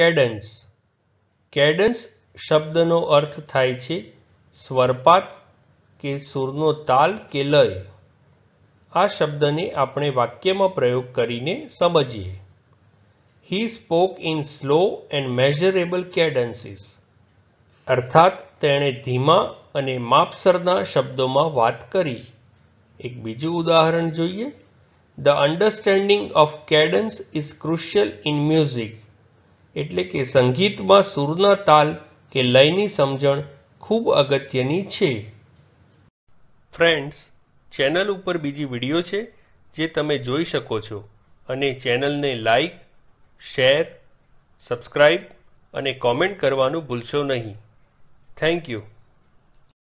cadence cadence શબ્દનો અર્થ થાય છે સ્વરપાત કે સૂરનો તાલ કે લય આ શબ્દને આપણે વાક્યમાં પ્રયોગ કરીને સમજીએ he spoke in slow and measurable cadences અર્થાત તેણે ધીમા અને માપસરના શબ્દોમાં વાત કરી એક બીજું ઉદાહરણ જોઈએ the understanding of cadence is crucial in music એટલે કે સંગીતમાં સૂરના તાલ કે લયની સમજણ ખૂબ અગત્યની છે ફ્રેન્ડ્સ ચેનલ ઉપર બીજી વિડીયો છે જે તમે જોઈ શકો છો અને ચેનલને લાઈક શેર સબસ્ક્રાઈબ અને કોમેન્ટ કરવાનું ભૂલશો નહીં થેન્ક યુ